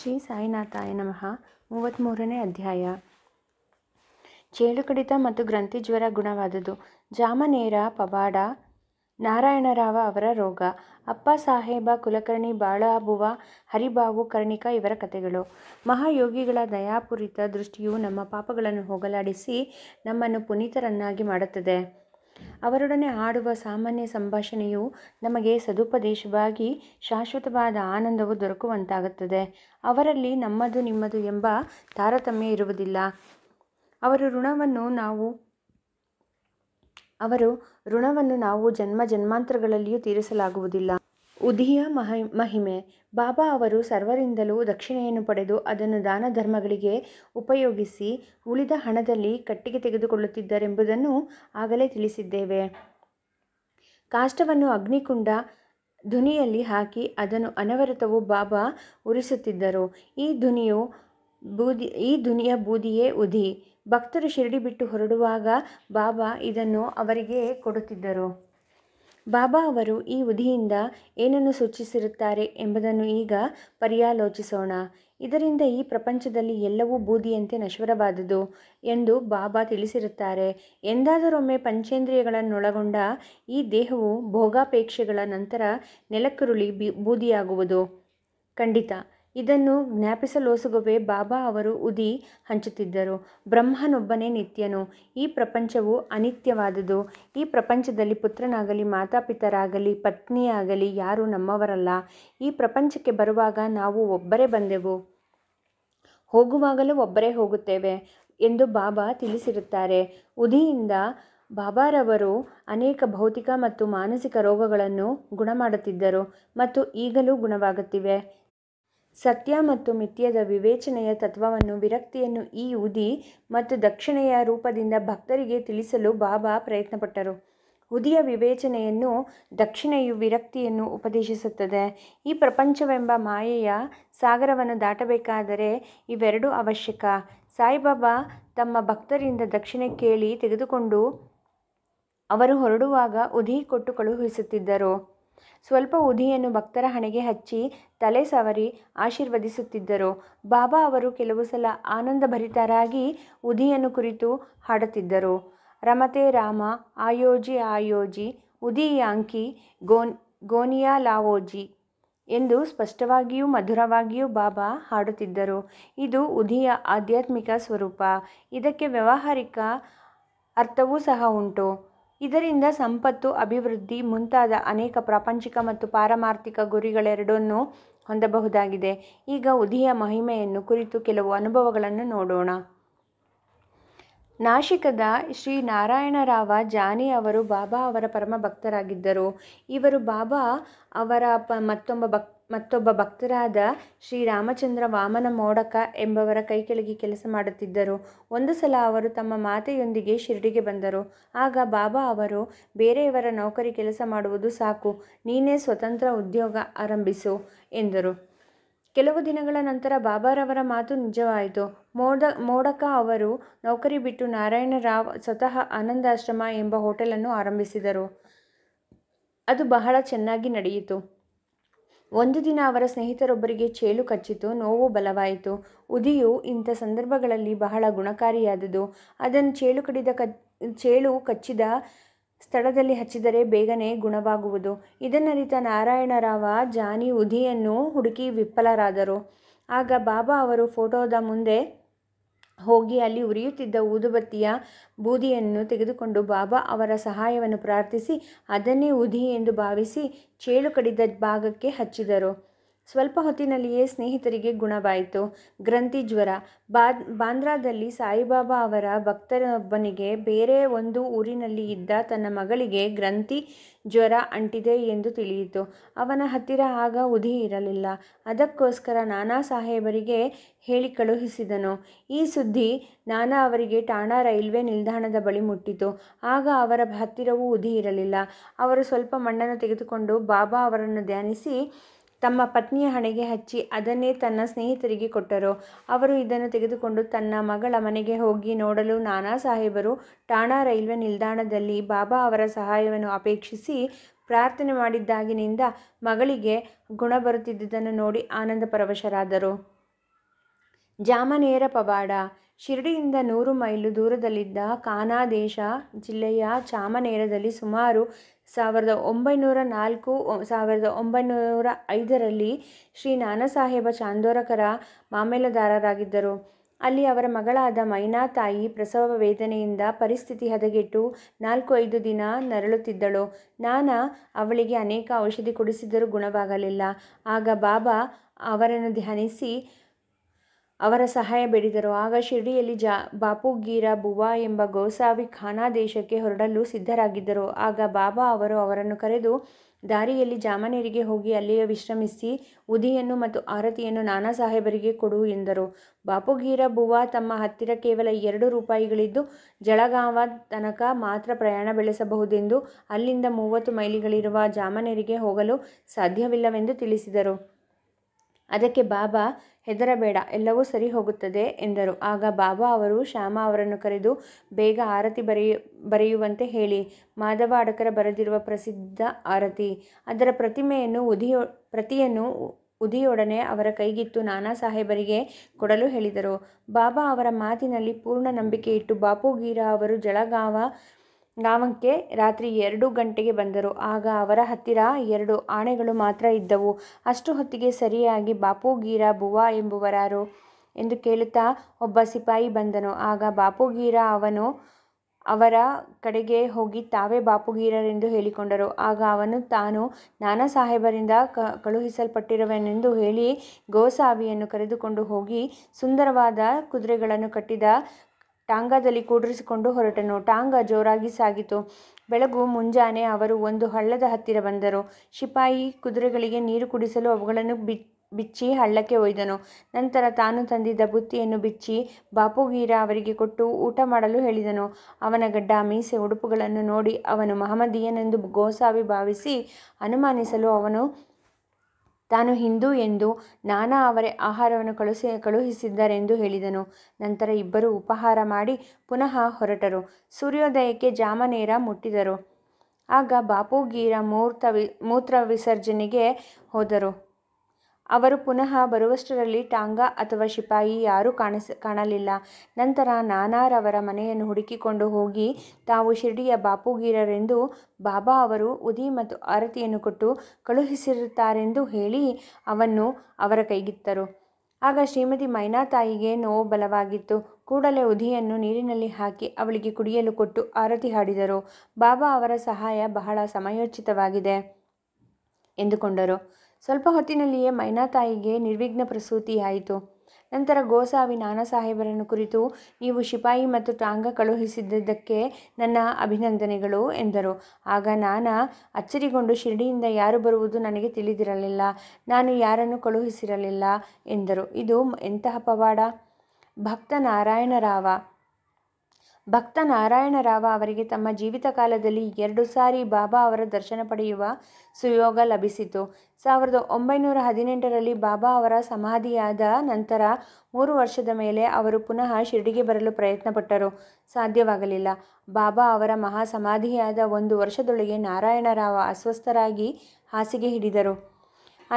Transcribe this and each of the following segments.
ಶ್ರೀ ಸಾಯಿನಾಥಾಯ ನಮಃ ಮೂವತ್ತ್ಮೂರನೇ ಅಧ್ಯಾಯ ಚೇಳು ಕಡಿತ ಮತ್ತು ಗ್ರಂಥಿಜ್ವರ ಗುಣವಾದುದು ಜಾಮನೇರ ಪವಾಡ ನಾರಾಯಣರಾವ ಅವರ ರೋಗ ಅಪ್ಪ ಸಾಹೇಬ ಕುಲಕರ್ಣಿ ಬಾಳಾಬುವ ಹರಿಬಾವು ಕರ್ಣಿಕ ಇವರ ಕಥೆಗಳು ಮಹಾಯೋಗಿಗಳ ದಯಾಪೂರಿತ ದೃಷ್ಟಿಯು ನಮ್ಮ ಪಾಪಗಳನ್ನು ಹೋಗಲಾಡಿಸಿ ನಮ್ಮನ್ನು ಪುನೀತರನ್ನಾಗಿ ಮಾಡುತ್ತದೆ ಅವರೊಡನೆ ಆಡುವ ಸಾಮಾನ್ಯ ಸಂಭಾಷಣೆಯು ನಮಗೆ ಸದುಪದೇಶವಾಗಿ ಶಾಶ್ವತವಾದ ಆನಂದವು ದೊರಕುವಂತಾಗುತ್ತದೆ ಅವರಲ್ಲಿ ನಮ್ಮದು ನಿಮ್ಮದು ಎಂಬ ತಾರತಮ್ಯ ಇರುವುದಿಲ್ಲ ಅವರು ಋಣವನ್ನು ನಾವು ಅವರು ಋಣವನ್ನು ನಾವು ಜನ್ಮ ಜನ್ಮಾಂತರಗಳಲ್ಲಿಯೂ ತೀರಿಸಲಾಗುವುದಿಲ್ಲ ಉಧಿಯ ಮಹಿ ಮಹಿಮೆ ಬಾಬಾ ಅವರು ಸರ್ವರಿಂದಲೂ ದಕ್ಷಿಣೆಯನ್ನು ಪಡೆದು ಅದನ್ನು ದಾನ ಧರ್ಮಗಳಿಗೆ ಉಪಯೋಗಿಸಿ ಉಳಿದ ಹಣದಲ್ಲಿ ಕಟ್ಟಿಗೆ ತೆಗೆದುಕೊಳ್ಳುತ್ತಿದ್ದರೆಂಬುದನ್ನು ಆಗಲೇ ತಿಳಿಸಿದ್ದೇವೆ ಕಾಷ್ಟವನ್ನು ಅಗ್ನಿಕುಂಡ ಧ್ವನಿಯಲ್ಲಿ ಹಾಕಿ ಅದನ್ನು ಅನವರತವು ಬಾಬಾ ಉರಿಸುತ್ತಿದ್ದರು ಈ ಧ್ವನಿಯು ಬೂದಿ ಈ ಧ್ವನಿಯ ಬೂದಿಯೇ ಉದಿ ಭಕ್ತರು ಶಿರಡಿ ಬಿಟ್ಟು ಹೊರಡುವಾಗ ಬಾಬಾ ಇದನ್ನು ಅವರಿಗೆ ಕೊಡುತ್ತಿದ್ದರು ಬಾಬಾ ಅವರು ಈ ಉದಿಯಿಂದ ಏನನ್ನು ಸೂಚಿಸಿರುತ್ತಾರೆ ಎಂಬುದನ್ನು ಈಗ ಪರ್ಯಾಲೋಚಿಸೋಣ ಇದರಿಂದ ಈ ಪ್ರಪಂಚದಲ್ಲಿ ಎಲ್ಲವೂ ಬೂದಿಯಂತೆ ನಶ್ವರವಾದುದು ಎಂದು ಬಾಬಾ ತಿಳಿಸಿರುತ್ತಾರೆ ಎಂದಾದರೊಮ್ಮೆ ಪಂಚೇಂದ್ರಿಯಗಳನ್ನೊಳಗೊಂಡ ಈ ದೇಹವು ಭೋಗಾಪೇಕ್ಷೆಗಳ ನಂತರ ನೆಲಕ್ಕುರುಳಿ ಬಿ ಬೂದಿಯಾಗುವುದು ಖಂಡಿತ ಇದನ್ನು ಜ್ಞಾಪಿಸಲೋಸುಗವೇ ಬಾಬಾ ಅವರು ಉದಿ ಹಂಚುತ್ತಿದ್ದರು ಬ್ರಹ್ಮನೊಬ್ಬನೇ ನಿತ್ಯನು ಈ ಪ್ರಪಂಚವು ಅನಿತ್ಯವಾದುದು ಈ ಪ್ರಪಂಚದಲ್ಲಿ ಪುತ್ರನಾಗಲಿ ಮಾತಾಪಿತರಾಗಲಿ ಪತ್ನಿಯಾಗಲಿ ಯಾರೂ ನಮ್ಮವರಲ್ಲ ಈ ಪ್ರಪಂಚಕ್ಕೆ ಬರುವಾಗ ನಾವು ಒಬ್ಬರೇ ಬಂದೆವು ಹೋಗುವಾಗಲೂ ಒಬ್ಬರೇ ಹೋಗುತ್ತೇವೆ ಎಂದು ಬಾಬಾ ತಿಳಿಸಿರುತ್ತಾರೆ ಉದಿಯಿಂದ ಬಾಬಾರವರು ಅನೇಕ ಭೌತಿಕ ಮತ್ತು ಮಾನಸಿಕ ರೋಗಗಳನ್ನು ಗುಣಮಾಡುತ್ತಿದ್ದರು ಮತ್ತು ಈಗಲೂ ಗುಣವಾಗುತ್ತಿವೆ ಸತ್ಯ ಮತ್ತು ಮಿಥ್ಯದ ವಿವೇಚನೆಯ ತತ್ವವನ್ನು ವಿರಕ್ತಿಯನ್ನು ಈ ಉದಿ ಮತ್ತು ದಕ್ಷಿಣೆಯ ರೂಪದಿಂದ ಭಕ್ತರಿಗೆ ತಿಳಿಸಲು ಬಾಬಾ ಪ್ರಯತ್ನಪಟ್ಟರು ಉದಿಯ ವಿವೇಚನೆಯನ್ನು ದಕ್ಷಿಣೆಯು ವಿರಕ್ತಿಯನ್ನು ಉಪದೇಶಿಸುತ್ತದೆ ಈ ಪ್ರಪಂಚವೆಂಬ ಮಾಯೆಯ ಸಾಗರವನ್ನು ದಾಟಬೇಕಾದರೆ ಇವೆರಡೂ ಅವಶ್ಯಕ ಸಾಯಿಬಾಬಾ ತಮ್ಮ ಭಕ್ತರಿಂದ ದಕ್ಷಿಣೆ ಕೇಳಿ ತೆಗೆದುಕೊಂಡು ಅವರು ಹೊರಡುವಾಗ ಉದಿ ಕೊಟ್ಟು ಕಳುಹಿಸುತ್ತಿದ್ದರು ಸ್ವಲ್ಪ ಉದಿಯನ್ನು ಭಕ್ತರ ಹಣೆಗೆ ಹಚ್ಚಿ ತಲೆ ಸವರಿ ಆಶೀರ್ವದಿಸುತ್ತಿದ್ದರು ಬಾಬಾ ಅವರು ಕೆಲವು ಸಲ ಆನಂದಭರಿತರಾಗಿ ಉದಿಯನ್ನು ಕುರಿತು ಹಾಡುತ್ತಿದ್ದರು ರಮತೆ ರಾಮ ಆಯೋಜಿ ಆಯೋಜಿ ಉದಿ ಯಾಂಕಿ ಗೋನ್ ಗೋನಿಯಾ ಲಾವೋಜಿ ಎಂದು ಸ್ಪಷ್ಟವಾಗಿಯೂ ಮಧುರವಾಗಿಯೂ ಬಾಬಾ ಹಾಡುತ್ತಿದ್ದರು ಇದು ಉದಿಯ ಆಧ್ಯಾತ್ಮಿಕ ಸ್ವರೂಪ ಇದಕ್ಕೆ ವ್ಯವಹಾರಿಕ ಅರ್ಥವೂ ಸಹ ಉಂಟು ಇದರಿಂದ ಸಂಪತ್ತು ಅಭಿವೃದ್ಧಿ ಮುಂತಾದ ಅನೇಕ ಪ್ರಾಪಂಚಿಕ ಮತ್ತು ಪಾರಮಾರ್ಥಿಕ ಗುರಿಗಳೆರಡನ್ನೂ ಹೊಂದಬಹುದಾಗಿದೆ ಈಗ ಉದಿಯ ಮಹಿಮೆಯನ್ನು ಕುರಿತು ಕೆಲವು ಅನುಭವಗಳನ್ನು ನೋಡೋಣ ನಾಶಿಕದ ಶ್ರೀ ನಾರಾಯಣರಾವ ಜಾನಿ ಅವರು ಬಾಬಾ ಅವರ ಪರಮ ಭಕ್ತರಾಗಿದ್ದರು ಇವರು ಬಾಬಾ ಅವರ ಪ ಮತ್ತೊಬ್ಬ ಭಕ್ ಮತ್ತೊಬ್ಬ ಭಕ್ತರಾದ ಶ್ರೀ ರಾಮಚಂದ್ರ ವಾಮನ ಮೋಡಕ ಎಂಬವರ ಕೈ ಕೆಳಗೆ ಕೆಲಸ ಮಾಡುತ್ತಿದ್ದರು ಒಂದು ಸಲ ಅವರು ತಮ್ಮ ಮಾತೆಯೊಂದಿಗೆ ಶಿರಡಿಗೆ ಬಂದರು ಆಗ ಬಾಬಾ ಅವರು ಬೇರೆಯವರ ನೌಕರಿ ಕೆಲಸ ಮಾಡುವುದು ಸಾಕು ನೀನೇ ಸ್ವತಂತ್ರ ಉದ್ಯೋಗ ಆರಂಭಿಸು ಎಂದರು ಕೆಲವು ದಿನಗಳ ನಂತರ ಬಾಬಾರವರ ಮಾತು ನಿಜವಾಯಿತು ಮೋಡ ಮೋಡಕ ಅವರು ನೌಕರಿ ಬಿಟ್ಟು ನಾರಾಯಣರಾವ್ ಸ್ವತಃ ಆನಂದಾಶ್ರಮ ಎಂಬ ಹೋಟೆಲನ್ನು ಆರಂಭಿಸಿದರು ಅದು ಬಹಳ ಚೆನ್ನಾಗಿ ನಡೆಯಿತು ಒಂದು ದಿನ ಅವರ ಸ್ನೇಹಿತರೊಬ್ಬರಿಗೆ ಚೇಳು ಕಚ್ಚಿತು ನೋವು ಬಲವಾಯಿತು ಉದಿಯು ಇಂಥ ಸಂದರ್ಭಗಳಲ್ಲಿ ಬಹಳ ಗುಣಕಾರಿಯಾದುದು ಅದನ್ನು ಚೇಳು ಕಡಿದ ಕ ಚೇಳು ಕಚ್ಚಿದ ಸ್ಥಳದಲ್ಲಿ ಹಚ್ಚಿದರೆ ಬೇಗನೆ ಗುಣವಾಗುವುದು ಇದನ್ನರಿತ ನಾರಾಯಣರಾವ ಜಾನಿ ಉದಿಯನ್ನು ಹುಡುಕಿ ವಿಫಲರಾದರು ಆಗ ಬಾಬಾ ಅವರು ಫೋಟೋದ ಮುಂದೆ ಹೋಗಿ ಅಲ್ಲಿ ಉರಿಯುತ್ತಿದ್ದ ಊದುಬತ್ತಿಯ ಬೂದಿಯನ್ನು ತೆಗೆದುಕೊಂಡು ಬಾಬಾ ಅವರ ಸಹಾಯವನ್ನು ಪ್ರಾರ್ಥಿಸಿ ಅದನ್ನೇ ಉದಿ ಎಂದು ಭಾವಿಸಿ ಚೇಳು ಕಡಿದ ಭಾಗಕ್ಕೆ ಹಚ್ಚಿದರು ಸ್ವಲ್ಪ ಹೊತ್ತಿನಲ್ಲಿಯೇ ಸ್ನೇಹಿತರಿಗೆ ಗುಣವಾಯಿತು ಗ್ರಂಥಿ ಜ್ವರ ಬಾದ್ ಬಾಂದ್ರಾದಲ್ಲಿ ಸಾಯಿಬಾಬಾ ಅವರ ಭಕ್ತರೊಬ್ಬನಿಗೆ ಬೇರೆ ಒಂದು ಊರಿನಲ್ಲಿ ಇದ್ದ ತನ್ನ ಮಗಳಿಗೆ ಗ್ರಂಥಿ ಜ್ವರ ಅಂಟಿದೆ ಎಂದು ತಿಳಿಯಿತು ಅವನ ಹತ್ತಿರ ಆಗ ಉದಿ ಇರಲಿಲ್ಲ ಅದಕ್ಕೋಸ್ಕರ ನಾನಾ ಸಾಹೇಬರಿಗೆ ಹೇಳಿ ಕಳುಹಿಸಿದನು ಈ ಸುದ್ದಿ ನಾನಾ ಅವರಿಗೆ ಠಾಣಾ ರೈಲ್ವೆ ನಿಲ್ದಾಣದ ಬಳಿ ಮುಟ್ಟಿತು ಆಗ ಅವರ ಹತ್ತಿರವೂ ಉದಿ ಇರಲಿಲ್ಲ ಅವರು ಸ್ವಲ್ಪ ಮಣ್ಣನ್ನು ತೆಗೆದುಕೊಂಡು ಬಾಬಾ ಅವರನ್ನು ಧ್ಯಾನಿಸಿ ತಮ್ಮ ಪತ್ನಿಯ ಹಣೆಗೆ ಹಚ್ಚಿ ಅದನ್ನೇ ತನ್ನ ಸ್ನೇಹಿತರಿಗೆ ಕೊಟ್ಟರು ಅವರು ಇದನ್ನು ತೆಗೆದುಕೊಂಡು ತನ್ನ ಮಗಳ ಮನೆಗೆ ಹೋಗಿ ನೋಡಲು ನಾನಾ ಸಾಹೇಬರು ಠಾಣಾ ರೈಲ್ವೆ ನಿಲ್ದಾಣದಲ್ಲಿ ಬಾಬಾ ಅವರ ಸಹಾಯವನ್ನು ಅಪೇಕ್ಷಿಸಿ ಪ್ರಾರ್ಥನೆ ಮಾಡಿದ್ದಾಗಿನಿಂದ ಮಗಳಿಗೆ ಗುಣ ಬರುತ್ತಿದ್ದುದನ್ನು ನೋಡಿ ಆನಂದ ಪರವಶರಾದರು ಜಾಮನೇರ ಪವಾಡ ಶಿರಡಿಯಿಂದ ನೂರು ಮೈಲು ದೂರದಲ್ಲಿದ್ದ ಕಾನಾದೇಶ ಜಿಲ್ಲೆಯ ಚಾಮನೇರದಲ್ಲಿ ಸುಮಾರು ಸಾವಿರದ ಒಂಬೈನೂರ ನಾಲ್ಕು ಸಾವಿರದ ಒಂಬೈನೂರ ಐದರಲ್ಲಿ ಶ್ರೀ ನಾನಾಸಾಹೇಬ ಚಾಂದೋರಕರ ಮಾಮೇಲದಾರರಾಗಿದ್ದರು ಅಲ್ಲಿ ಅವರ ಮಗಳಾದ ಮೈನಾ ತಾಯಿ ಪ್ರಸವ ವೇದನೆಯಿಂದ ಪರಿಸ್ಥಿತಿ ಹದಗೆಟ್ಟು ನಾಲ್ಕು ಐದು ದಿನ ನರಳುತ್ತಿದ್ದಳು ನಾನಾ ಅವಳಿಗೆ ಅನೇಕ ಔಷಧಿ ಕುಡಿಸಿದರೂ ಗುಣವಾಗಲಿಲ್ಲ ಆಗ ಬಾಬಾ ಅವರನ್ನು ಧ್ಯಾನಿಸಿ ಅವರ ಸಹಾಯ ಬೇಡಿದರು ಆಗ ಶಿರ್ಡಿಯಲ್ಲಿ ಜಾ ಬುವಾ ಎಂಬ ಗೋಸಾವಿ ಖಾನಾದೇಶಕ್ಕೆ ಹೊರಡಲು ಸಿದ್ಧರಾಗಿದ್ದರು ಆಗ ಬಾಬಾ ಅವರು ಅವರನ್ನು ಕರೆದು ದಾರಿಯಲ್ಲಿ ಜಾಮನೇರಿಗೆ ಹೋಗಿ ಅಲ್ಲಿಯೇ ವಿಶ್ರಮಿಸಿ ಉದಿಯನ್ನು ಮತ್ತು ಆರತಿಯನ್ನು ನಾನಾ ಸಾಹೇಬರಿಗೆ ಕೊಡು ಎಂದರು ಬಾಪುಗೀರ ಬುವಾ ತಮ್ಮ ಹತ್ತಿರ ಕೇವಲ ಎರಡು ರೂಪಾಯಿಗಳಿದ್ದು ಜಳಗಾಂವ ತನಕ ಮಾತ್ರ ಪ್ರಯಾಣ ಬೆಳೆಸಬಹುದೆಂದು ಅಲ್ಲಿಂದ ಮೂವತ್ತು ಮೈಲಿಗಳಿರುವ ಜಾಮನೇರಿಗೆ ಹೋಗಲು ಸಾಧ್ಯವಿಲ್ಲವೆಂದು ತಿಳಿಸಿದರು ಅದಕ್ಕೆ ಬಾಬಾ ಹೆದರಬೇಡ ಎಲ್ಲವೂ ಸರಿ ಹೋಗುತ್ತದೆ ಎಂದರು ಆಗ ಬಾಬಾ ಅವರು ಶ್ಯಾಮ ಅವರನ್ನು ಕರೆದು ಬೇಗ ಆರತಿ ಬರೆಯ ಬರೆಯುವಂತೆ ಹೇಳಿ ಮಾಧವ ಅಡಕರ ಬರೆದಿರುವ ಪ್ರಸಿದ್ಧ ಆರತಿ ಅದರ ಪ್ರತಿಮೆಯನ್ನು ಉದಿಯೋ ಪ್ರತಿಯನ್ನು ಉದಿಯೊಡನೆ ಅವರ ಕೈಗಿತ್ತು ನಾನಾ ಸಾಹೇಬರಿಗೆ ಕೊಡಲು ಹೇಳಿದರು ಬಾಬಾ ಅವರ ಮಾತಿನಲ್ಲಿ ಪೂರ್ಣ ನಂಬಿಕೆ ಇಟ್ಟು ಬಾಪು ಗೀರಾ ಅವರು ಜಳಗಾವ ನಾವಂಕೆ ರಾತ್ರಿ ಎರಡು ಗಂಟೆಗೆ ಬಂದರು ಆಗ ಅವರ ಹತ್ತಿರ ಎರಡು ಆನೆಗಳು ಮಾತ್ರ ಇದ್ದವು ಅಷ್ಟು ಹೊತ್ತಿಗೆ ಸರಿಯಾಗಿ ಬಾಪೂಗೀರ ಬುವಾ ಎಂಬುವರಾರು ಎಂದು ಕೇಳುತ್ತಾ ಒಬ್ಬ ಸಿಪಾಯಿ ಬಂದನು ಆಗ ಬಾಪೂಗೀರ ಅವನು ಅವರ ಕಡೆಗೆ ಹೋಗಿ ತಾವೇ ಬಾಪುಗೀರರೆಂದು ಹೇಳಿಕೊಂಡರು ಆಗ ಅವನು ತಾನು ನಾನಾ ಸಾಹೇಬರಿಂದ ಕ ಕಳುಹಿಸಲ್ಪಟ್ಟಿರುವನೆಂದು ಹೇಳಿ ಗೋಸಾವಿಯನ್ನು ಕರೆದುಕೊಂಡು ಹೋಗಿ ಸುಂದರವಾದ ಕುದುರೆಗಳನ್ನು ಕಟ್ಟಿದ ಟಾಂಗಾದಲ್ಲಿ ಕೂಡಿರಿಸಿಕೊಂಡು ಹೊರಟನು ಟಾಂಗಾ ಜೋರಾಗಿ ಸಾಗಿತು ಬೆಳಗು ಮುಂಜಾನೆ ಅವರು ಒಂದು ಹಳ್ಳದ ಹತ್ತಿರ ಬಂದರು ಶಿಪಾಯಿ ಕುದುರೆಗಳಿಗೆ ನೀರು ಕುಡಿಸಲು ಅವುಗಳನ್ನು ಬಿಚ್ಚಿ ಹಳ್ಳಕ್ಕೆ ಒಯ್ದನು ನಂತರ ತಾನು ತಂದಿದ್ದ ಬುತ್ತಿಯನ್ನು ಬಿಚ್ಚಿ ಬಾಪುಗೀರ ಅವರಿಗೆ ಕೊಟ್ಟು ಊಟ ಮಾಡಲು ಹೇಳಿದನು ಅವನ ಗಡ್ಡ ಮೀಸೆ ಉಡುಪುಗಳನ್ನು ನೋಡಿ ಅವನು ಮಹಮದಿಯನೆಂದು ಗೋಸಾವಿ ಭಾವಿಸಿ ಅನುಮಾನಿಸಲು ಅವನು ತಾನು ಹಿಂದೂ ಎಂದು ನಾನಾ ಅವರೇ ಆಹಾರವನ್ನು ಕಳುಹಿಸಿ ಕಳುಹಿಸಿದ್ದರೆಂದು ಹೇಳಿದನು ನಂತರ ಇಬ್ಬರು ಉಪಹಾರ ಮಾಡಿ ಪುನಃ ಹೊರಟರು ಸೂರ್ಯೋದಯಕ್ಕೆ ಜಾಮನೇರ ಮುಟ್ಟಿದರು ಆಗ ಬಾಪೂಗೀರ ಮೂರ್ತ ವಿ ಮೂತ್ರ ವಿಸರ್ಜನೆಗೆ ಹೋದರು ಅವರು ಪುನಃ ಬರುವಷ್ಟರಲ್ಲಿ ಟಾಂಗಾ ಅಥವಾ ಶಿಪಾಯಿ ಯಾರೂ ಕಾಣಿಸ ಕಾಣಲಿಲ್ಲ ನಂತರ ನಾನಾರವರ ಮನೆಯನ್ನು ಹುಡುಕಿಕೊಂಡು ಹೋಗಿ ತಾವು ಶಿರಡಿಯ ಬಾಪುಗೀರರೆಂದು ಬಾಬಾ ಅವರು ಉದಿ ಮತ್ತು ಆರತಿಯನ್ನು ಕೊಟ್ಟು ಕಳುಹಿಸಿರುತ್ತಾರೆಂದು ಹೇಳಿ ಅವನ್ನು ಅವರ ಕೈಗಿತ್ತರು ಆಗ ಶ್ರೀಮತಿ ಮೈನಾ ತಾಯಿಗೆ ನೋವು ಬಲವಾಗಿತ್ತು ಕೂಡಲೇ ಉದಿಯನ್ನು ನೀರಿನಲ್ಲಿ ಹಾಕಿ ಅವಳಿಗೆ ಕುಡಿಯಲು ಕೊಟ್ಟು ಆರತಿ ಹಾಡಿದರು ಬಾಬಾ ಅವರ ಸಹಾಯ ಬಹಳ ಸಮಯೋಚಿತವಾಗಿದೆ ಎಂದುಕೊಂಡರು ಸ್ವಲ್ಪ ಹೊತ್ತಿನಲ್ಲಿಯೇ ಮೈನಾ ತಾಯಿಗೆ ನಿರ್ವಿಘ್ನ ಪ್ರಸೂತಿಯಾಯಿತು ನಂತರ ಗೋಸಾವಿ ನಾನಾ ಸಾಹೇಬರನ್ನು ಕುರಿತು ನೀವು ಶಿಪಾಯಿ ಮತ್ತು ಟಾಂಗ ಕಳುಹಿಸಿದ್ದಕ್ಕೆ ನನ್ನ ಅಭಿನಂದನೆಗಳು ಎಂದರು ಆಗ ನಾನು ಅಚ್ಚರಿಗೊಂಡು ಶಿರಡಿಯಿಂದ ಯಾರು ಬರುವುದು ನನಗೆ ತಿಳಿದಿರಲಿಲ್ಲ ನಾನು ಯಾರನ್ನು ಕಳುಹಿಸಿರಲಿಲ್ಲ ಎಂದರು ಇದು ಎಂತಹ ಪವಾಡ ಭಕ್ತ ನಾರಾಯಣರಾವ ಭಕ್ತ ನಾರಾಯಣರಾವ ಅವರಿಗೆ ತಮ್ಮ ಜೀವಿತ ಕಾಲದಲ್ಲಿ ಎರಡು ಸಾರಿ ಬಾಬಾ ಅವರ ದರ್ಶನ ಪಡೆಯುವ ಸುಯೋಗ ಲಭಿಸಿತು ಸಾವಿರದ ಒಂಬೈನೂರ ಹದಿನೆಂಟರಲ್ಲಿ ಬಾಬಾ ಅವರ ಸಮಾಧಿಯಾದ ನಂತರ ಮೂರು ವರ್ಷದ ಮೇಲೆ ಅವರು ಪುನಃ ಶಿರಡಿಗೆ ಬರಲು ಪ್ರಯತ್ನಪಟ್ಟರು ಸಾಧ್ಯವಾಗಲಿಲ್ಲ ಬಾಬಾ ಅವರ ಮಹಾ ಸಮಾಧಿಯಾದ ಒಂದು ವರ್ಷದೊಳಗೆ ನಾರಾಯಣರಾವ ಅಸ್ವಸ್ಥರಾಗಿ ಹಾಸಿಗೆ ಹಿಡಿದರು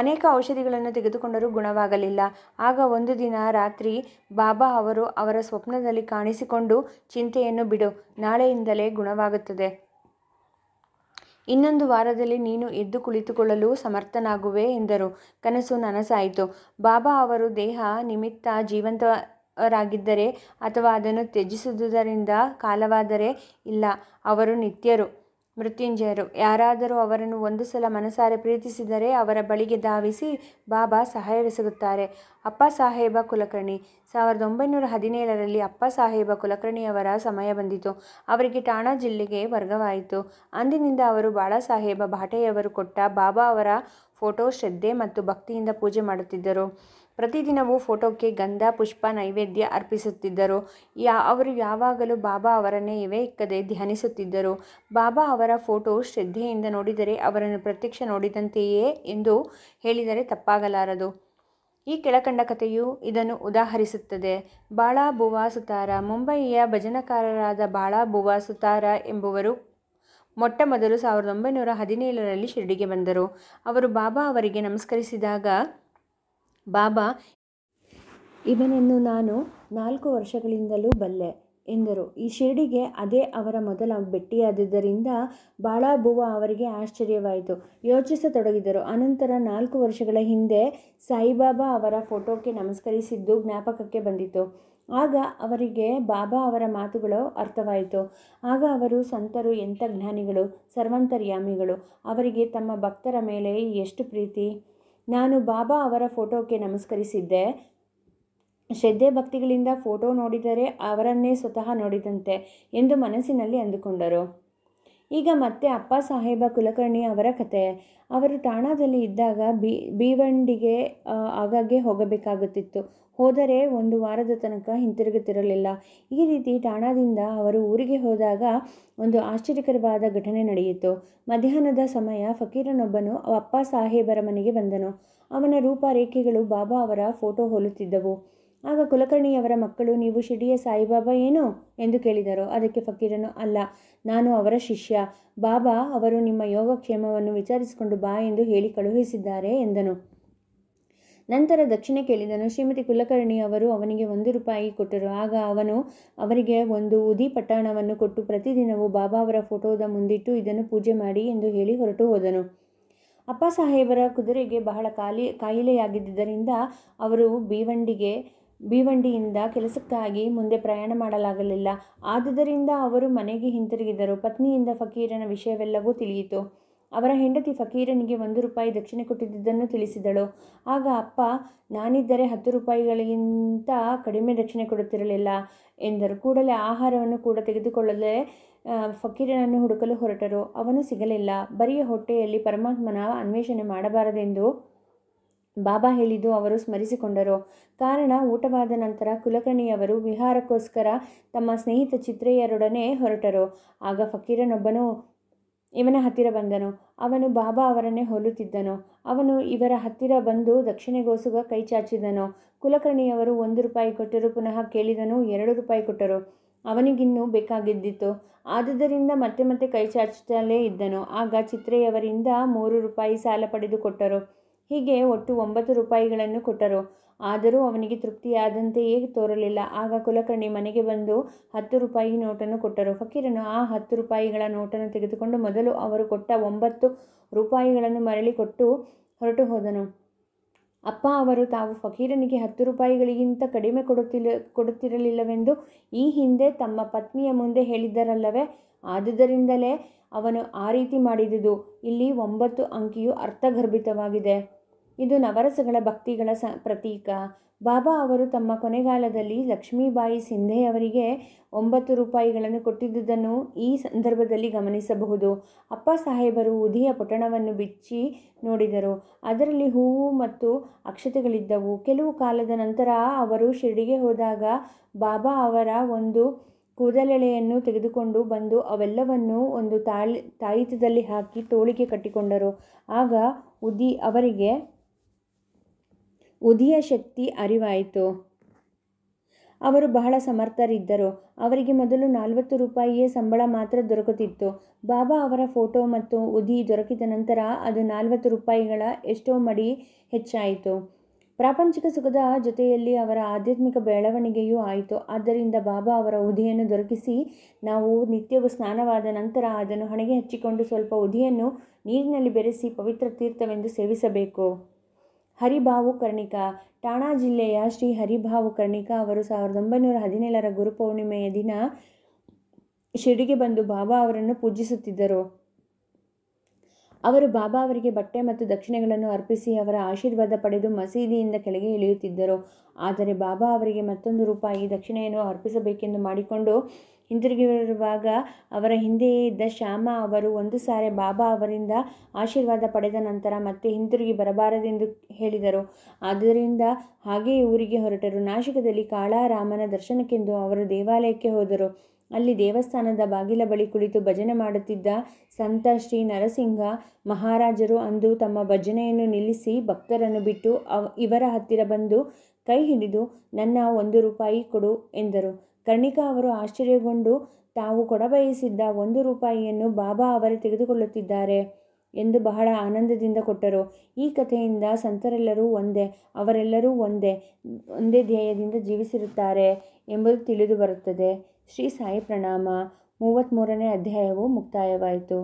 ಅನೇಕ ಔಷಧಿಗಳನ್ನು ತೆಗೆದುಕೊಂಡರೂ ಗುಣವಾಗಲಿಲ್ಲ ಆಗ ಒಂದು ದಿನ ರಾತ್ರಿ ಬಾಬಾ ಅವರು ಅವರ ಸ್ವಪ್ನದಲ್ಲಿ ಕಾಣಿಸಿಕೊಂಡು ಚಿಂತೆಯನ್ನು ಬಿಡು ನಾಳೆಯಿಂದಲೇ ಗುಣವಾಗುತ್ತದೆ ಇನ್ನೊಂದು ವಾರದಲ್ಲಿ ನೀನು ಎದ್ದು ಕುಳಿತುಕೊಳ್ಳಲು ಸಮರ್ಥನಾಗುವೆ ಎಂದರು ಕನಸು ನನಸಾಯಿತು ಬಾಬಾ ಅವರು ದೇಹ ನಿಮಿತ್ತ ಜೀವಂತರಾಗಿದ್ದರೆ ಅಥವಾ ಅದನ್ನು ತ್ಯಜಿಸುವುದರಿಂದ ಕಾಲವಾದರೆ ಇಲ್ಲ ಅವರು ನಿತ್ಯರು ಮೃತ್ಯುಂಜಯರು ಯಾರಾದರೂ ಅವರನ್ನು ಒಂದು ಸಲ ಮನಸಾರೆ ಪ್ರೀತಿಸಿದರೆ ಅವರ ಬಳಿಗೆ ಧಾವಿಸಿ ಬಾಬಾ ಸಹಾಯವೆಸಗುತ್ತಾರೆ ಅಪ್ಪ ಸಾಹೇಬ ಕುಲಕರ್ಣಿ ಸಾವಿರದ ಒಂಬೈನೂರ ಹದಿನೇಳರಲ್ಲಿ ಅಪ್ಪ ಸಾಹೇಬ ಕುಲಕರ್ಣಿಯವರ ಸಮಯ ಬಂದಿತು ಅವರಿಗೆ ಠಾಣಾ ಜಿಲ್ಲೆಗೆ ವರ್ಗವಾಯಿತು ಅಂದಿನಿಂದ ಅವರು ಬಾಳಾಸಾಹೇಬ ಭಾಟೆಯವರು ಕೊಟ್ಟ ಬಾಬಾ ಅವರ ಫೋಟೋ ಶ್ರದ್ಧೆ ಮತ್ತು ಭಕ್ತಿಯಿಂದ ಪೂಜೆ ಮಾಡುತ್ತಿದ್ದರು ಪ್ರತಿದಿನವೂ ಫೋಟೋಕ್ಕೆ ಗಂಧ ಪುಷ್ಪ ನೈವೇದ್ಯ ಅರ್ಪಿಸುತ್ತಿದ್ದರು ಯಾ ಅವರು ಯಾವಾಗಲೂ ಬಾಬಾ ಅವರನ್ನೇ ಇಕ್ಕದೆ ಧ್ಯಾನಿಸುತ್ತಿದ್ದರು ಬಾಬಾ ಅವರ ಫೋಟೋ ಶ್ರದ್ಧೆಯಿಂದ ನೋಡಿದರೆ ಅವರನ್ನು ಪ್ರತ್ಯಕ್ಷ ನೋಡಿದಂತೆಯೇ ಎಂದು ಹೇಳಿದರೆ ತಪ್ಪಾಗಲಾರದು ಈ ಕೆಳಕಂಡ ಕಥೆಯು ಇದನ್ನು ಉದಾಹರಿಸುತ್ತದೆ ಬಾಳಾ ಬುವಾ ಸುತಾರ ಮುಂಬಯಿಯ ಭಜನಕಾರರಾದ ಬಾಳಾ ಬುವಾ ಸುತಾರ ಎಂಬುವರು ಮೊಟ್ಟ ಮೊದಲು ಸಾವಿರದ ಒಂಬೈನೂರ ಹದಿನೇಳರಲ್ಲಿ ಶಿರಡಿಗೆ ಬಂದರು ಅವರು ಬಾಬಾ ಅವರಿಗೆ ನಮಸ್ಕರಿಸಿದಾಗ ಬಾಬಾ ಇವನನ್ನು ನಾನು ನಾಲ್ಕು ವರ್ಷಗಳಿಂದಲೂ ಬಲ್ಲೆ ಎಂದರು ಈ ಶಿರಡಿಗೆ ಅದೇ ಅವರ ಮೊದಲ ಬಾಳ ಬಾಳಾಬುವ ಅವರಿಗೆ ಆಶ್ಚರ್ಯವಾಯಿತು ಯೋಚಿಸತೊಡಗಿದರು ಅನಂತರ ನಾಲ್ಕು ವರ್ಷಗಳ ಹಿಂದೆ ಸಾಯಿಬಾಬಾ ಅವರ ಫೋಟೋಕ್ಕೆ ನಮಸ್ಕರಿಸಿದ್ದು ಜ್ಞಾಪಕಕ್ಕೆ ಬಂದಿತು ಆಗ ಅವರಿಗೆ ಬಾಬಾ ಅವರ ಮಾತುಗಳು ಅರ್ಥವಾಯಿತು ಆಗ ಅವರು ಸಂತರು ಎಂಥ ಜ್ಞಾನಿಗಳು ಸರ್ವಂತರ್ಯಾಮಿಗಳು ಅವರಿಗೆ ತಮ್ಮ ಭಕ್ತರ ಮೇಲೆ ಎಷ್ಟು ಪ್ರೀತಿ ನಾನು ಬಾಬಾ ಅವರ ಫೋಟೋಕ್ಕೆ ನಮಸ್ಕರಿಸಿದ್ದೆ ಶ್ರದ್ಧೆ ಭಕ್ತಿಗಳಿಂದ ಫೋಟೋ ನೋಡಿದರೆ ಅವರನ್ನೇ ಸ್ವತಃ ನೋಡಿದಂತೆ ಎಂದು ಮನಸ್ಸಿನಲ್ಲಿ ಅಂದುಕೊಂಡರು ಈಗ ಮತ್ತೆ ಅಪ್ಪ ಸಾಹೇಬ ಕುಲಕರ್ಣಿ ಅವರ ಕತೆ ಅವರು ಠಾಣಾದಲ್ಲಿ ಇದ್ದಾಗ ಬಿ ಬೀವಂಡಿಗೆ ಆಗಾಗ್ಗೆ ಹೋಗಬೇಕಾಗುತ್ತಿತ್ತು ಹೋದರೆ ಒಂದು ವಾರದ ತನಕ ಹಿಂತಿರುಗುತ್ತಿರಲಿಲ್ಲ ಈ ರೀತಿ ಠಾಣಾದಿಂದ ಅವರು ಊರಿಗೆ ಹೋದಾಗ ಒಂದು ಆಶ್ಚರ್ಯಕರವಾದ ಘಟನೆ ನಡೆಯಿತು ಮಧ್ಯಾಹ್ನದ ಸಮಯ ಫಕೀರನೊಬ್ಬನು ಅಪ್ಪ ಸಾಹೇಬರ ಮನೆಗೆ ಬಂದನು ಅವನ ರೂಪ ರೇಖೆಗಳು ಬಾಬಾ ಅವರ ಫೋಟೋ ಹೋಲುತ್ತಿದ್ದವು ಆಗ ಕುಲಕರ್ಣಿಯವರ ಮಕ್ಕಳು ನೀವು ಶಿಡಿಯ ಸಾಯಿಬಾಬಾ ಏನು ಎಂದು ಕೇಳಿದರು ಅದಕ್ಕೆ ಫಕೀರನು ಅಲ್ಲ ನಾನು ಅವರ ಶಿಷ್ಯ ಬಾಬಾ ಅವರು ನಿಮ್ಮ ಯೋಗಕ್ಷೇಮವನ್ನು ವಿಚಾರಿಸಿಕೊಂಡು ಬಾ ಎಂದು ಹೇಳಿ ಕಳುಹಿಸಿದ್ದಾರೆ ಎಂದನು ನಂತರ ದಕ್ಷಿಣ ಕೇಳಿದನು ಶ್ರೀಮತಿ ಕುಲಕರ್ಣಿ ಅವರು ಅವನಿಗೆ ಒಂದು ರೂಪಾಯಿ ಕೊಟ್ಟರು ಆಗ ಅವನು ಅವರಿಗೆ ಒಂದು ಉದಿ ಪಟ್ಟಣವನ್ನು ಕೊಟ್ಟು ಪ್ರತಿದಿನವೂ ಬಾಬಾ ಅವರ ಫೋಟೋದ ಮುಂದಿಟ್ಟು ಇದನ್ನು ಪೂಜೆ ಮಾಡಿ ಎಂದು ಹೇಳಿ ಹೊರಟು ಹೋದನು ಅಪ್ಪ ಸಾಹೇಬರ ಕುದುರೆಗೆ ಬಹಳ ಕಾಲಿ ಕಾಯಿಲೆಯಾಗಿದ್ದರಿಂದ ಅವರು ಬೀವಂಡಿಗೆ ಬೀವಂಡಿಯಿಂದ ಕೆಲಸಕ್ಕಾಗಿ ಮುಂದೆ ಪ್ರಯಾಣ ಮಾಡಲಾಗಲಿಲ್ಲ ಆದುದರಿಂದ ಅವರು ಮನೆಗೆ ಹಿಂತಿರುಗಿದರು ಪತ್ನಿಯಿಂದ ಫಕೀರನ ವಿಷಯವೆಲ್ಲವೂ ತಿಳಿಯಿತು ಅವರ ಹೆಂಡತಿ ಫಕೀರನಿಗೆ ಒಂದು ರೂಪಾಯಿ ದಕ್ಷಿಣೆ ಕೊಟ್ಟಿದ್ದುದನ್ನು ತಿಳಿಸಿದಳು ಆಗ ಅಪ್ಪ ನಾನಿದ್ದರೆ ಹತ್ತು ರೂಪಾಯಿಗಳಿಗಿಂತ ಕಡಿಮೆ ದಕ್ಷಿಣೆ ಕೊಡುತ್ತಿರಲಿಲ್ಲ ಎಂದರು ಕೂಡಲೇ ಆಹಾರವನ್ನು ಕೂಡ ತೆಗೆದುಕೊಳ್ಳದೆ ಫಕೀರನನ್ನು ಹುಡುಕಲು ಹೊರಟರು ಅವನು ಸಿಗಲಿಲ್ಲ ಬರಿಯ ಹೊಟ್ಟೆಯಲ್ಲಿ ಪರಮಾತ್ಮನ ಅನ್ವೇಷಣೆ ಮಾಡಬಾರದೆಂದು ಬಾಬಾ ಹೇಳಿದ್ದು ಅವರು ಸ್ಮರಿಸಿಕೊಂಡರು ಕಾರಣ ಊಟವಾದ ನಂತರ ಕುಲಕರ್ಣಿಯವರು ವಿಹಾರಕ್ಕೋಸ್ಕರ ತಮ್ಮ ಸ್ನೇಹಿತ ಚಿತ್ರೆಯರೊಡನೆ ಹೊರಟರು ಆಗ ಫಕೀರನೊಬ್ಬನು ಇವನ ಹತ್ತಿರ ಬಂದನು ಅವನು ಬಾಬಾ ಅವರನ್ನೇ ಹೋಲುತ್ತಿದ್ದನು ಅವನು ಇವರ ಹತ್ತಿರ ಬಂದು ದಕ್ಷಿಣೆಗೋಸುಗ ಕೈ ಚಾಚಿದನು ಕುಲಕರ್ಣಿಯವರು ಒಂದು ರೂಪಾಯಿ ಕೊಟ್ಟರು ಪುನಃ ಕೇಳಿದನು ಎರಡು ರೂಪಾಯಿ ಕೊಟ್ಟರು ಅವನಿಗಿನ್ನೂ ಬೇಕಾಗಿದ್ದಿತ್ತು ಆದುದರಿಂದ ಮತ್ತೆ ಮತ್ತೆ ಕೈ ಚಾಚುತ್ತಲೇ ಇದ್ದನು ಆಗ ಚಿತ್ರೆಯವರಿಂದ ಮೂರು ರೂಪಾಯಿ ಸಾಲ ಪಡೆದುಕೊಟ್ಟರು ಹೀಗೆ ಒಟ್ಟು ಒಂಬತ್ತು ರೂಪಾಯಿಗಳನ್ನು ಕೊಟ್ಟರು ಆದರೂ ಅವನಿಗೆ ತೃಪ್ತಿಯಾದಂತೆಯೇ ತೋರಲಿಲ್ಲ ಆಗ ಕುಲಕರ್ಣಿ ಮನೆಗೆ ಬಂದು ಹತ್ತು ರೂಪಾಯಿ ನೋಟನ್ನು ಕೊಟ್ಟರು ಫಕೀರನು ಆ ಹತ್ತು ರೂಪಾಯಿಗಳ ನೋಟನ್ನು ತೆಗೆದುಕೊಂಡು ಮೊದಲು ಅವರು ಕೊಟ್ಟ ಒಂಬತ್ತು ರೂಪಾಯಿಗಳನ್ನು ಮರಳಿ ಕೊಟ್ಟು ಹೊರಟು ಹೋದನು ಅಪ್ಪ ಅವರು ತಾವು ಫಕೀರನಿಗೆ ಹತ್ತು ರೂಪಾಯಿಗಳಿಗಿಂತ ಕಡಿಮೆ ಕೊಡುತ್ತಿಲ್ಲ ಕೊಡುತ್ತಿರಲಿಲ್ಲವೆಂದು ಈ ಹಿಂದೆ ತಮ್ಮ ಪತ್ನಿಯ ಮುಂದೆ ಹೇಳಿದ್ದರಲ್ಲವೇ ಆದುದರಿಂದಲೇ ಅವನು ಆ ರೀತಿ ಮಾಡಿದುದು ಇಲ್ಲಿ ಒಂಬತ್ತು ಅಂಕಿಯು ಅರ್ಥಗರ್ಭಿತವಾಗಿದೆ ಇದು ನವರಸಗಳ ಭಕ್ತಿಗಳ ಸ ಪ್ರತೀಕ ಬಾಬಾ ಅವರು ತಮ್ಮ ಕೊನೆಗಾಲದಲ್ಲಿ ಲಕ್ಷ್ಮೀಬಾಯಿ ಸಿಂಧೆಯವರಿಗೆ ಒಂಬತ್ತು ರೂಪಾಯಿಗಳನ್ನು ಕೊಟ್ಟಿದ್ದುದನ್ನು ಈ ಸಂದರ್ಭದಲ್ಲಿ ಗಮನಿಸಬಹುದು ಅಪ್ಪ ಸಾಹೇಬರು ಉದಿಯ ಪೊಟಣವನ್ನು ಬಿಚ್ಚಿ ನೋಡಿದರು ಅದರಲ್ಲಿ ಹೂವು ಮತ್ತು ಅಕ್ಷತೆಗಳಿದ್ದವು ಕೆಲವು ಕಾಲದ ನಂತರ ಅವರು ಶಿರಡಿಗೆ ಹೋದಾಗ ಬಾಬಾ ಅವರ ಒಂದು ಕೂದಲೆಳೆಯನ್ನು ತೆಗೆದುಕೊಂಡು ಬಂದು ಅವೆಲ್ಲವನ್ನು ಒಂದು ತಾಳಿ ತಾಯಿತದಲ್ಲಿ ಹಾಕಿ ತೋಳಿಗೆ ಕಟ್ಟಿಕೊಂಡರು ಆಗ ಉದಿ ಅವರಿಗೆ ಉದಿಯ ಶಕ್ತಿ ಅರಿವಾಯಿತು ಅವರು ಬಹಳ ಸಮರ್ಥರಿದ್ದರು ಅವರಿಗೆ ಮೊದಲು ನಲವತ್ತು ರೂಪಾಯಿಯೇ ಸಂಬಳ ಮಾತ್ರ ದೊರಕುತ್ತಿತ್ತು ಬಾಬಾ ಅವರ ಫೋಟೋ ಮತ್ತು ಉದಿ ದೊರಕಿದ ನಂತರ ಅದು ನಲವತ್ತು ರೂಪಾಯಿಗಳ ಎಷ್ಟೋ ಮಡಿ ಹೆಚ್ಚಾಯಿತು ಪ್ರಾಪಂಚಿಕ ಸುಖದ ಜೊತೆಯಲ್ಲಿ ಅವರ ಆಧ್ಯಾತ್ಮಿಕ ಬೆಳವಣಿಗೆಯೂ ಆಯಿತು ಆದ್ದರಿಂದ ಬಾಬಾ ಅವರ ಉದಿಯನ್ನು ದೊರಕಿಸಿ ನಾವು ನಿತ್ಯವೂ ಸ್ನಾನವಾದ ನಂತರ ಅದನ್ನು ಹಣೆಗೆ ಹಚ್ಚಿಕೊಂಡು ಸ್ವಲ್ಪ ಉದಿಯನ್ನು ನೀರಿನಲ್ಲಿ ಬೆರೆಸಿ ಪವಿತ್ರ ತೀರ್ಥವೆಂದು ಸೇವಿಸಬೇಕು ಹರಿಭಾವು ಕರ್ಣಿಕಾ ಠಾಣಾ ಜಿಲ್ಲೆಯ ಶ್ರೀ ಹರಿಭಾವು ಕರ್ಣಿಕಾ ಅವರು ಸಾವಿರದ ಒಂಬೈನೂರ ಹದಿನೇಳರ ಗುರುಪೂರ್ಣಿಮೆಯ ದಿನ ಶಿರಡಿಗೆ ಬಂದು ಬಾಬಾ ಅವರನ್ನು ಪೂಜಿಸುತ್ತಿದ್ದರು ಅವರು ಬಾಬಾ ಅವರಿಗೆ ಬಟ್ಟೆ ಮತ್ತು ದಕ್ಷಿಣೆಗಳನ್ನು ಅರ್ಪಿಸಿ ಅವರ ಆಶೀರ್ವಾದ ಪಡೆದು ಮಸೀದಿಯಿಂದ ಕೆಳಗೆ ಇಳಿಯುತ್ತಿದ್ದರು ಆದರೆ ಬಾಬಾ ಅವರಿಗೆ ಮತ್ತೊಂದು ರೂಪಾಯಿ ದಕ್ಷಿಣೆಯನ್ನು ಅರ್ಪಿಸಬೇಕೆಂದು ಮಾಡಿಕೊಂಡು ಹಿಂದಿರುಗಿರುವಾಗ ಅವರ ಹಿಂದೆಯೇ ಇದ್ದ ಶ್ಯಾಮ ಅವರು ಒಂದು ಸಾರಿ ಬಾಬಾ ಅವರಿಂದ ಆಶೀರ್ವಾದ ಪಡೆದ ನಂತರ ಮತ್ತೆ ಹಿಂದಿರುಗಿ ಬರಬಾರದೆಂದು ಹೇಳಿದರು ಆದ್ದರಿಂದ ಹಾಗೆಯೇ ಊರಿಗೆ ಹೊರಟರು ನಾಶಿಕದಲ್ಲಿ ಕಾಳಾರಾಮನ ದರ್ಶನಕ್ಕೆಂದು ಅವರು ದೇವಾಲಯಕ್ಕೆ ಹೋದರು ಅಲ್ಲಿ ದೇವಸ್ಥಾನದ ಬಾಗಿಲ ಬಳಿ ಕುಳಿತು ಭಜನೆ ಮಾಡುತ್ತಿದ್ದ ಸಂತ ಶ್ರೀ ನರಸಿಂಹ ಮಹಾರಾಜರು ಅಂದು ತಮ್ಮ ಭಜನೆಯನ್ನು ನಿಲ್ಲಿಸಿ ಭಕ್ತರನ್ನು ಬಿಟ್ಟು ಇವರ ಹತ್ತಿರ ಬಂದು ಕೈ ಹಿಡಿದು ನನ್ನ ಒಂದು ರೂಪಾಯಿ ಕೊಡು ಎಂದರು ಕರ್ಣಿಕಾ ಅವರು ಆಶ್ಚರ್ಯಗೊಂಡು ತಾವು ಕೊಡಬಯಸಿದ್ದ ಒಂದು ರೂಪಾಯಿಯನ್ನು ಬಾಬಾ ಅವರೇ ತೆಗೆದುಕೊಳ್ಳುತ್ತಿದ್ದಾರೆ ಎಂದು ಬಹಳ ಆನಂದದಿಂದ ಕೊಟ್ಟರು ಈ ಕಥೆಯಿಂದ ಸಂತರೆಲ್ಲರೂ ಒಂದೇ ಅವರೆಲ್ಲರೂ ಒಂದೇ ಒಂದೇ ಧ್ಯೇಯದಿಂದ ಜೀವಿಸಿರುತ್ತಾರೆ ಎಂಬುದು ತಿಳಿದು ಬರುತ್ತದೆ ಶ್ರೀ ಸಾಯಿ ಪ್ರಣಾಮ ಮೂವತ್ತ್ಮೂರನೇ ಅಧ್ಯಾಯವು ಮುಕ್ತಾಯವಾಯಿತು